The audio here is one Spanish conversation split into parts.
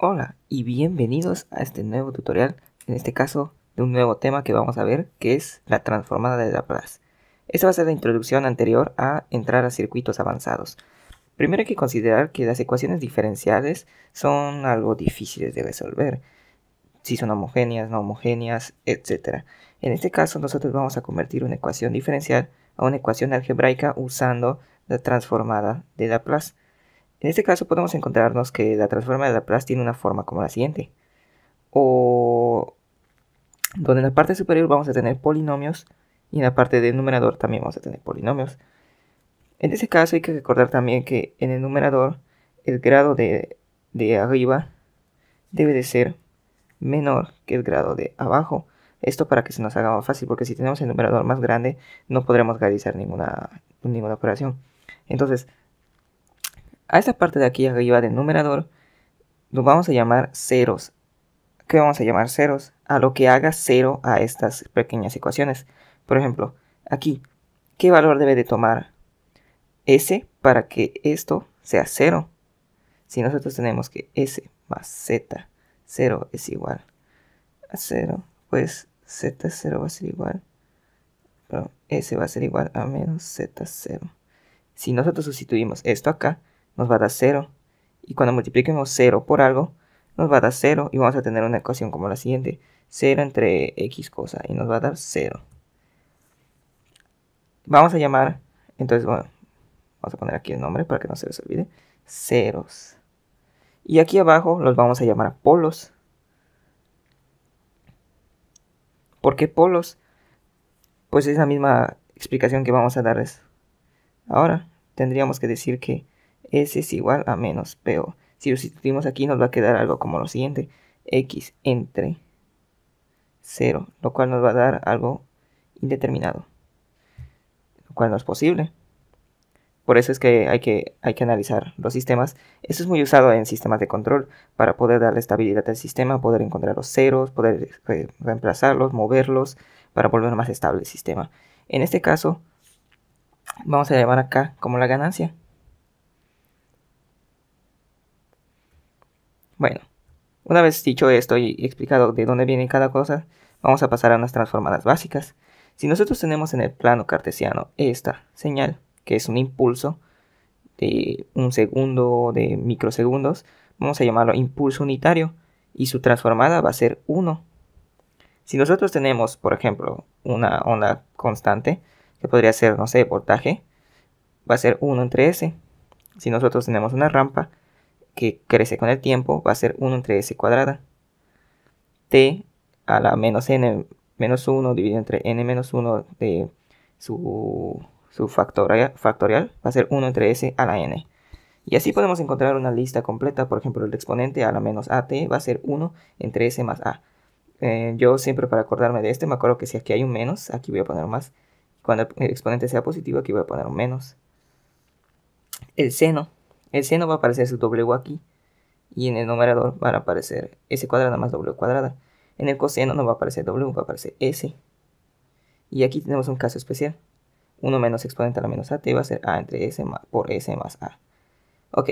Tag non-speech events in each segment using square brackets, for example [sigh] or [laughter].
Hola y bienvenidos a este nuevo tutorial, en este caso de un nuevo tema que vamos a ver que es la transformada de Laplace. Esta va a ser la introducción anterior a entrar a circuitos avanzados. Primero hay que considerar que las ecuaciones diferenciales son algo difíciles de resolver, si son homogéneas, no homogéneas, etc. En este caso nosotros vamos a convertir una ecuación diferencial a una ecuación algebraica usando la transformada de Laplace. En este caso podemos encontrarnos que la transforma de Laplace tiene una forma como la siguiente. O donde en la parte superior vamos a tener polinomios y en la parte del numerador también vamos a tener polinomios. En este caso hay que recordar también que en el numerador el grado de, arriba debe de ser menor que el grado de abajo. Esto para que se nos haga más fácil, porque si tenemos el numerador más grande no podremos realizar ninguna, ninguna operación. Entonces, a esta parte de aquí arriba del numerador lo vamos a llamar ceros. ¿Qué vamos a llamar ceros? A lo que haga cero a estas pequeñas ecuaciones. Por ejemplo, aquí, ¿qué valor debe de tomar S para que esto sea cero? Si nosotros tenemos que S más Z, 0 es igual a cero pues Z0 va a ser igual, S va a ser igual a menos Z0. Si nosotros sustituimos esto acá, nos va a dar 0. Y cuando multipliquemos 0 por algo, nos va a dar 0 y vamos a tener una ecuación como la siguiente. 0 entre x cosa y nos va a dar 0. Vamos a llamar, entonces, bueno, vamos a poner aquí el nombre para que no se les olvide. Ceros. Y aquí abajo los vamos a llamar polos. ¿Por qué polos? Pues es la misma explicación que vamos a darles ahora. Tendríamos que decir que S es igual a menos PO. Si lo sustituimos aquí nos va a quedar algo como lo siguiente. X entre 0, lo cual nos va a dar algo indeterminado. Lo cual no es posible. Por eso es que hay que, hay que analizar los sistemas. Esto es muy usado en sistemas de control para poder darle estabilidad al sistema, poder encontrar los ceros, poder eh, reemplazarlos, moverlos para volver más estable el sistema. En este caso, vamos a llamar acá como la ganancia. Bueno, una vez dicho esto y explicado de dónde viene cada cosa, vamos a pasar a unas transformadas básicas. Si nosotros tenemos en el plano cartesiano esta señal, que es un impulso de un segundo, de microsegundos, vamos a llamarlo impulso unitario, y su transformada va a ser 1. Si nosotros tenemos, por ejemplo, una onda constante, que podría ser, no sé, voltaje, va a ser 1 entre S. Si nosotros tenemos una rampa, que crece con el tiempo va a ser 1 entre s cuadrada. t a la menos n menos 1 dividido entre n menos 1 de su, su factorial, va a ser 1 entre s a la n. Y así podemos encontrar una lista completa, por ejemplo el exponente a la menos at va a ser 1 entre s más a. Eh, yo siempre para acordarme de este me acuerdo que si aquí hay un menos, aquí voy a poner más. Cuando el exponente sea positivo, aquí voy a poner un menos. El seno el seno va a aparecer su W aquí. Y en el numerador va a aparecer S cuadrada más W cuadrada. En el coseno no va a aparecer W, va a aparecer S. Y aquí tenemos un caso especial. 1 menos exponente a la menos AT va a ser A entre S por S más A. Ok.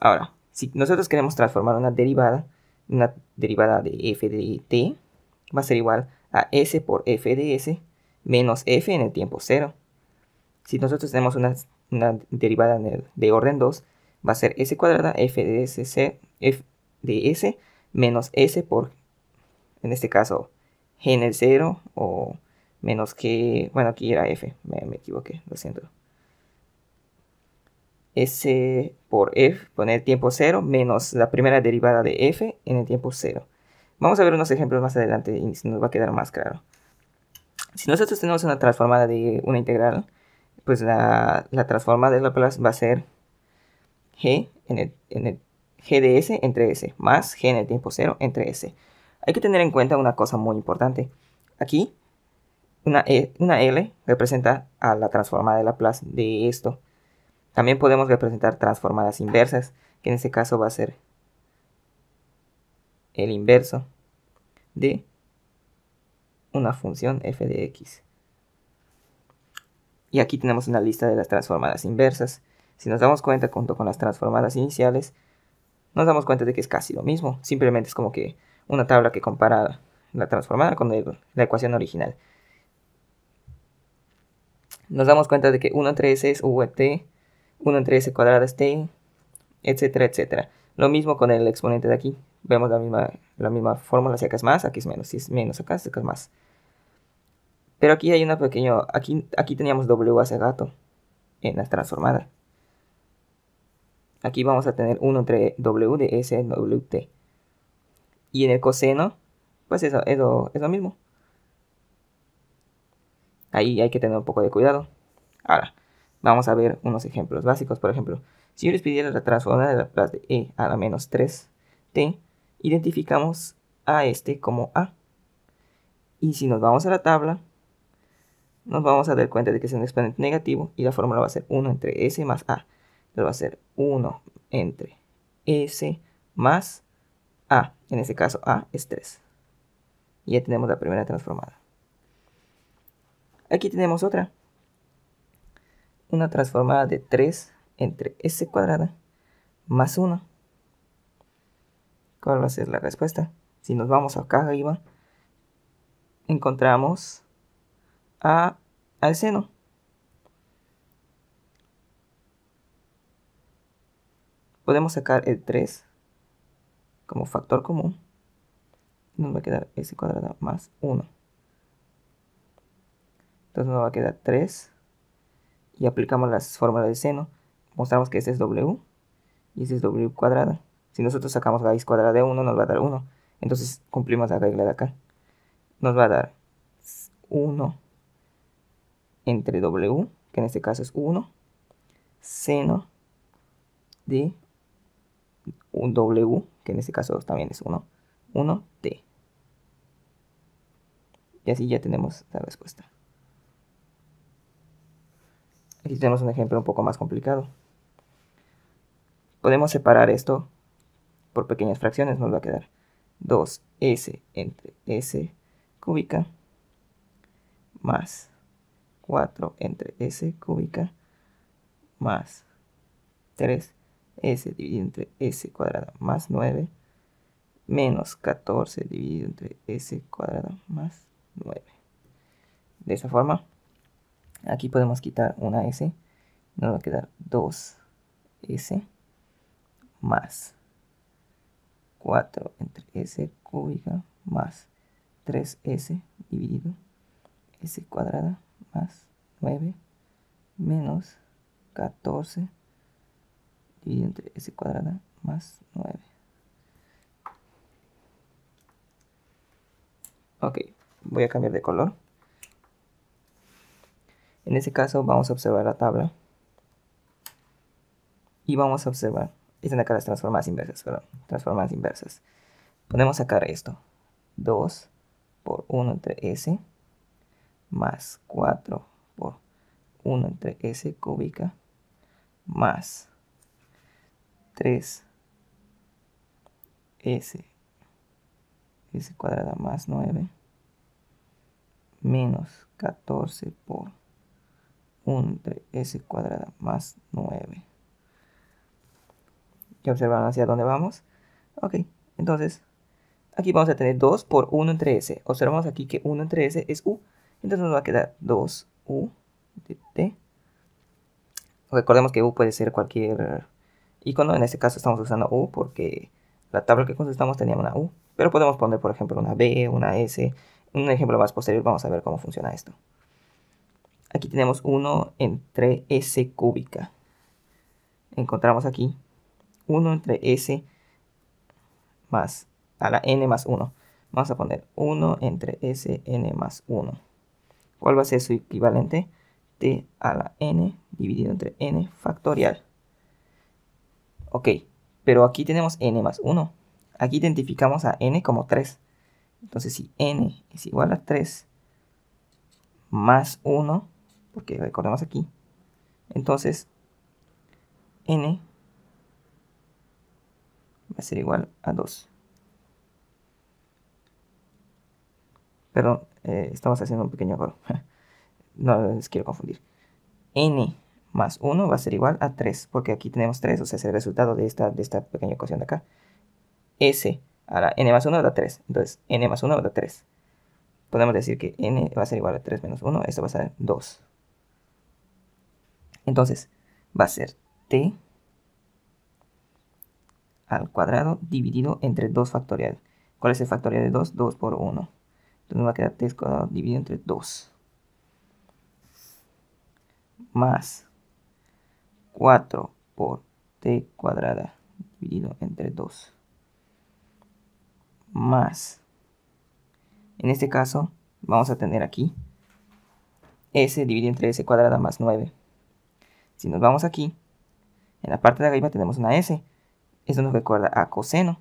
Ahora, si nosotros queremos transformar una derivada, una derivada de f de t, va a ser igual a s por f de s menos f en el tiempo 0. Si nosotros tenemos una una derivada de orden 2 va a ser s cuadrada f de s, f de menos s por, en este caso, g en el 0 o menos que, bueno, aquí era f, me, me equivoqué, lo siento. S por f, poner tiempo 0 menos la primera derivada de f en el tiempo 0. Vamos a ver unos ejemplos más adelante y nos va a quedar más claro. Si nosotros tenemos una transformada de una integral, pues la, la transforma de Laplace va a ser g en el, g de s entre s, más g en el tiempo 0 entre s. Hay que tener en cuenta una cosa muy importante. Aquí, una, e, L representa a la transformada de Laplace de esto. También podemos representar transformadas inversas, que en este caso va a ser el inverso de una función f de x. Y aquí tenemos una lista de las transformadas inversas. Si nos damos cuenta junto con las transformadas iniciales, nos damos cuenta de que es casi lo mismo. Simplemente es como que una tabla que compara la transformada con la ecuación original. Nos damos cuenta de que 1 entre s es vt, e 1 entre s cuadrada es t, etcétera, etcétera. Lo mismo con el exponente de aquí. Vemos la misma, la misma fórmula, si acá es más, aquí es menos. Si es menos acá, acá es más. Pero aquí hay una pequeña... Aquí, aquí teníamos W hace gato. en las transformadas. Aquí vamos a tener 1 entre W de S en WT. Y en el coseno, pues eso, eso es lo mismo. Ahí hay que tener un poco de cuidado. Ahora, vamos a ver unos ejemplos básicos. Por ejemplo, si yo les pidiera la transformada de la de E a la menos 3T, identificamos a este como A. Y si nos vamos a la tabla, nos vamos a dar cuenta de que es un exponente negativo y la fórmula va a ser 1 entre s más a. Entonces va a ser 1 entre s más a. En este caso a es 3. Y ya tenemos la primera transformada. Aquí tenemos otra. Una transformada de 3 entre s cuadrada más 1. ¿Cuál va a ser la respuesta? Si nos vamos acá arriba, encontramos a, al seno. Podemos sacar el 3 como factor común. Nos va a quedar s cuadrada más 1. Entonces nos va a quedar 3. Y aplicamos las fórmulas del seno. Mostramos que este es w y este es w cuadrada. Si nosotros sacamos raíz cuadrada de 1 nos va a dar 1. Entonces cumplimos la regla de acá. Nos va a dar 1 entre W, que en este caso es 1, seno de un W, que en este caso también es 1, 1, T. Y así ya tenemos la respuesta. Aquí tenemos un ejemplo un poco más complicado. Podemos separar esto por pequeñas fracciones, nos va a quedar 2s entre s cúbica más 4 entre s cúbica más 3s dividido entre s cuadrada más 9 menos 14 dividido entre s cuadrada más 9. De esa forma, aquí podemos quitar una s, nos va a quedar 2s más 4 entre s cúbica más 3s dividido s cuadrada más 9 menos 14 dividido entre s cuadrada más 9. Ok, voy a cambiar de color. En este caso vamos a observar la tabla. Y vamos a observar, están acá las transformadas inversas, perdón, transformadas inversas. Podemos sacar esto, 2 por 1 entre s más 4 por 1 entre s cúbica más 3 s s cuadrada más 9 menos 14 por 1 entre s cuadrada más 9 ya observaron hacia dónde vamos ok entonces aquí vamos a tener 2 por 1 entre s observamos aquí que 1 entre s es u entonces nos va a quedar 2u de t. Recordemos que u puede ser cualquier icono. En este caso estamos usando u porque la tabla que consultamos tenía una u. Pero podemos poner, por ejemplo, una b, una s. En un ejemplo más posterior vamos a ver cómo funciona esto. Aquí tenemos 1 entre s cúbica. Encontramos aquí 1 entre s más a la n más 1. Vamos a poner 1 entre s, n más 1 cuál va a ser su equivalente t a la n dividido entre n factorial. Ok, pero aquí tenemos n más 1. Aquí identificamos a n como 3. Entonces si n es igual a 3 más 1, porque recordemos aquí, entonces n va a ser igual a 2. Perdón, eh, estamos haciendo un pequeño error. [laughs] no les quiero confundir. n más 1 va a ser igual a 3, porque aquí tenemos 3, o sea, es el resultado de esta, de esta pequeña ecuación de acá. S a la n más 1 da 3, entonces n más 1 da 3. Podemos decir que n va a ser igual a 3 menos 1, esto va a ser 2. Entonces, va a ser t al cuadrado dividido entre 2 factorial. ¿Cuál es el factorial de 2? 2 por 1. Entonces nos va a quedar 3 cuadrado dividido entre 2. Más 4 por t cuadrada dividido entre 2. Más. En este caso vamos a tener aquí s dividido entre s cuadrada más 9. Si nos vamos aquí, en la parte de arriba tenemos una s. Eso nos recuerda a coseno.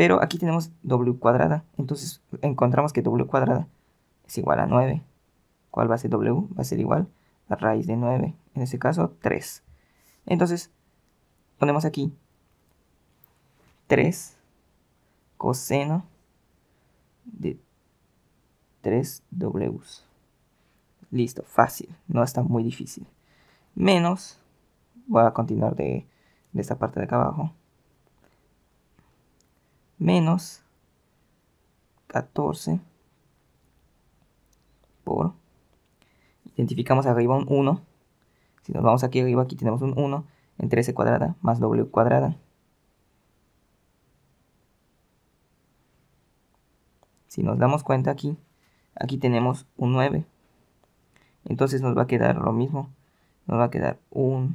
Pero aquí tenemos w cuadrada. Entonces encontramos que w cuadrada es igual a 9. ¿Cuál va a ser w? Va a ser igual a raíz de 9. En este caso, 3. Entonces, ponemos aquí 3 coseno de 3w. Listo, fácil. No está muy difícil. Menos, voy a continuar de, de esta parte de acá abajo menos 14 por, identificamos arriba un 1, si nos vamos aquí arriba, aquí tenemos un 1, entre S cuadrada más W cuadrada. Si nos damos cuenta aquí, aquí tenemos un 9. Entonces nos va a quedar lo mismo. Nos va a quedar 1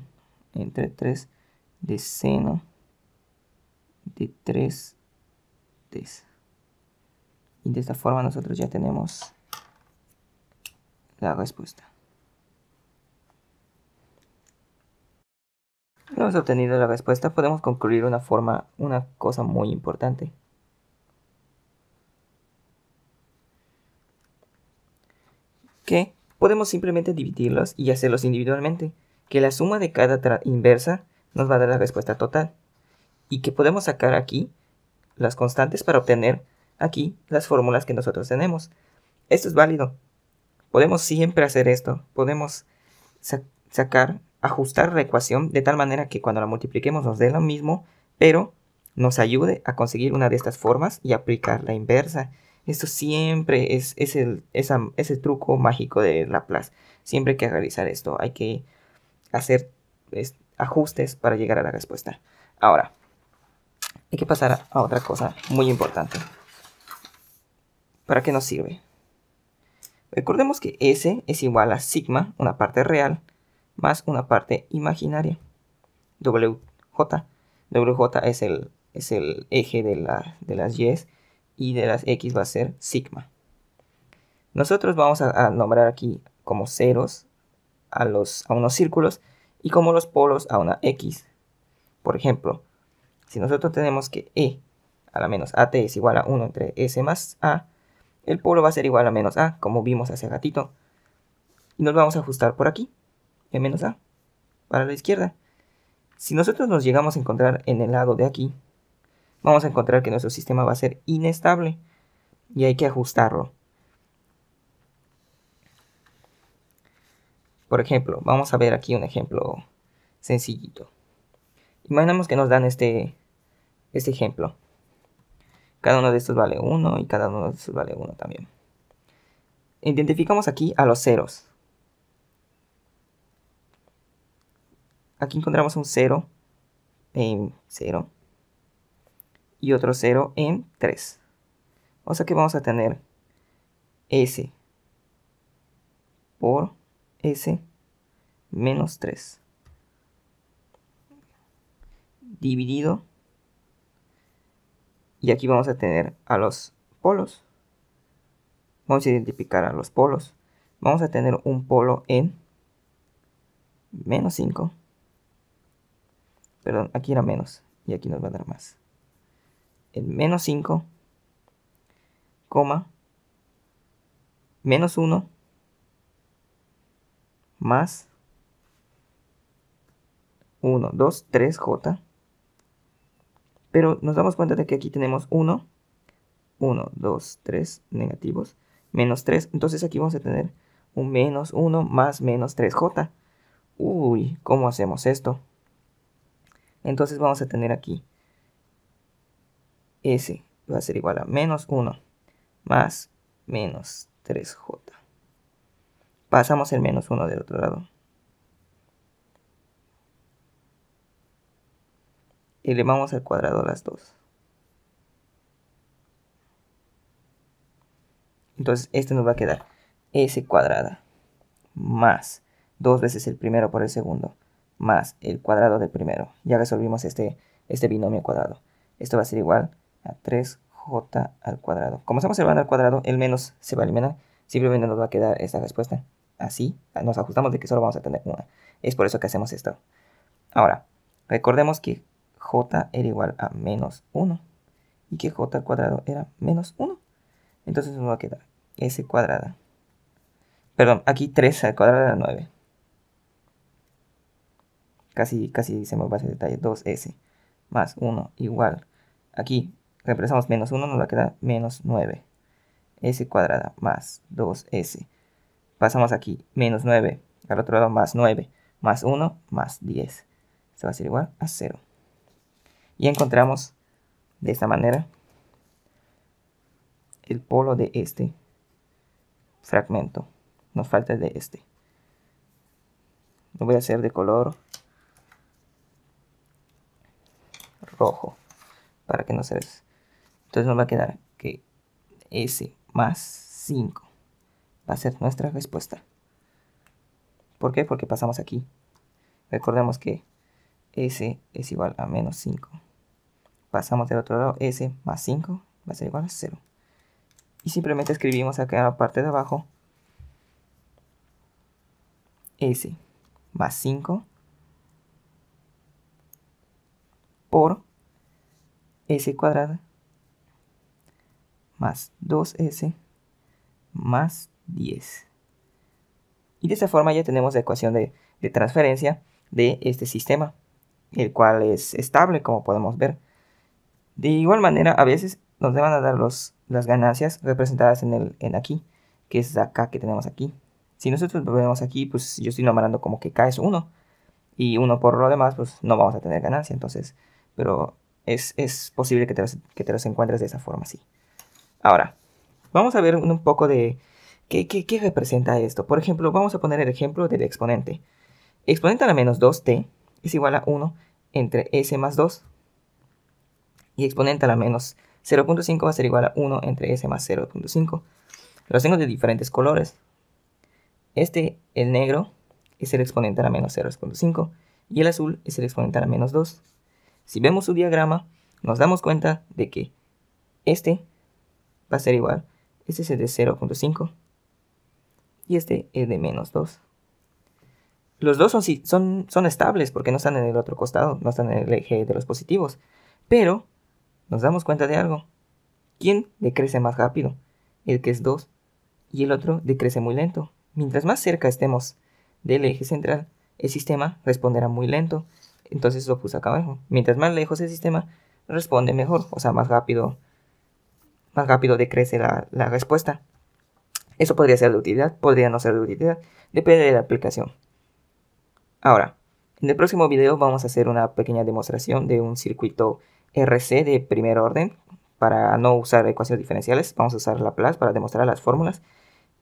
entre 3 de seno de 3 y de esta forma nosotros ya tenemos la respuesta. Hemos obtenido la respuesta podemos concluir una forma, una cosa muy importante. Que podemos simplemente dividirlos y hacerlos individualmente, que la suma de cada inversa nos va a dar la respuesta total. Y que podemos sacar aquí las constantes para obtener aquí las fórmulas que nosotros tenemos. Esto es válido. Podemos siempre hacer esto. Podemos sacar, ajustar la ecuación de tal manera que cuando la multipliquemos nos dé lo mismo, pero nos ayude a conseguir una de estas formas y aplicar la inversa. Esto siempre es, es el, truco mágico de Laplace. Siempre hay que realizar esto. Hay que hacer ajustes para llegar a la respuesta. Ahora, hay que pasar a otra cosa muy importante. ¿Para qué nos sirve? Recordemos que S es igual a sigma, una parte real, más una parte imaginaria. WJ. WJ es el, es el eje de, las Y y de las X va a ser sigma. Nosotros vamos a, a nombrar aquí como ceros a, los, a unos círculos y como los polos a una X. Por ejemplo, si nosotros tenemos que E a la menos AT es igual a 1 entre S más A, el polo va a ser igual a menos A, como vimos hace ratito. Y nos vamos a ajustar por aquí, en menos A, para la izquierda. Si nosotros nos llegamos a encontrar en el lado de aquí, vamos a encontrar que nuestro sistema va a ser inestable y hay que ajustarlo. Por ejemplo, vamos a ver aquí un ejemplo sencillito. Imaginemos que nos dan este, este ejemplo. Cada uno de estos vale 1 y cada uno de estos vale 1 también. Identificamos aquí a los ceros. Aquí encontramos un 0 en 0 y otro 0 en 3. O sea que vamos a tener S por S menos 3 dividido y aquí vamos a tener a los polos. Vamos a identificar a los polos. Vamos a tener un polo en menos 5. Perdón, aquí era menos. Y aquí nos va a dar más. En menos 5, coma, menos 1, más 1, 2, 3, j pero nos damos cuenta de que aquí tenemos 1, 1, 2, 3 negativos, menos 3. Entonces aquí vamos a tener un menos 1 más menos 3j. Uy, ¿cómo hacemos esto? Entonces vamos a tener aquí s va a ser igual a menos 1 más menos 3j. Pasamos el menos 1 del otro lado. elevamos al cuadrado las dos. Entonces, este nos va a quedar s cuadrada más dos veces el primero por el segundo más el cuadrado del primero. Ya resolvimos este, este binomio cuadrado. Esto va a ser igual a 3j al cuadrado. Como estamos elevando al cuadrado, el menos se va a eliminar. Simplemente nos va a quedar esta respuesta. Así nos ajustamos de que solo vamos a tener una. Es por eso que hacemos esto. Ahora, recordemos que j era igual a menos 1 y que j al cuadrado era menos 1. Entonces nos va a quedar s cuadrada. Perdón, aquí 3 al cuadrado era 9. Casi, casi se me va detalle. 2s más 1 igual. Aquí reemplazamos menos 1, nos va a quedar menos 9. s cuadrada más 2s. Pasamos aquí menos 9 al otro lado más 9 más 1 más 10. Esto va a ser igual a 0 y encontramos de esta manera el polo de este fragmento. Nos falta de este. Lo voy a hacer de color rojo para que no se vea. Entonces nos va a quedar que S más 5 va a ser nuestra respuesta. ¿Por qué? Porque pasamos aquí. Recordemos que S es igual a menos 5. Pasamos del otro lado, S más 5 va a ser igual a 0. Y simplemente escribimos acá en la parte de abajo S más 5 por S cuadrada más 2S más 10. Y de esta forma ya tenemos la ecuación de, de transferencia de este sistema el cual es estable, como podemos ver. De igual manera, a veces nos van a dar los, las ganancias representadas en, el, en aquí, que es acá que tenemos aquí. Si nosotros vemos aquí, pues yo estoy nombrando como que K es 1, y 1 por lo demás, pues no vamos a tener ganancia, entonces, pero es, posible que te, los, que te encuentres de esa forma, sí. Ahora, vamos a ver un, poco de qué, qué, qué representa esto. Por ejemplo, vamos a poner el ejemplo del exponente. Exponente a la menos 2t es igual a 1 entre s más 2 y exponente a la menos 0.5 va a ser igual a 1 entre s más 0.5. Los tengo de diferentes colores. Este, el negro, es el exponente a la menos 0.5 y el azul es el exponente a la menos 2. Si vemos su diagrama, nos damos cuenta de que este va a ser igual, este es el de 0.5 y este es de menos 2 los dos son, son, son estables porque no están en el otro costado, no están en el eje de los positivos. Pero nos damos cuenta de algo. ¿Quién decrece más rápido? El que es 2 y el otro decrece muy lento. Mientras más cerca estemos del eje central, el sistema responderá muy lento. Entonces lo puse acá abajo. Mientras más lejos el sistema, responde mejor. O sea, más rápido, más rápido decrece la, la respuesta. Eso podría ser de utilidad, podría no ser de utilidad. Depende de la aplicación. Ahora, en el próximo video vamos a hacer una pequeña demostración de un circuito RC de primer orden. Para no usar ecuaciones diferenciales, vamos a usar Laplace para demostrar las fórmulas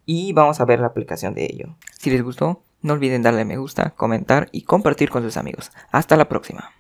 y vamos a ver la aplicación de ello. Si les gustó, no olviden darle me gusta, comentar y compartir con sus amigos. Hasta la próxima.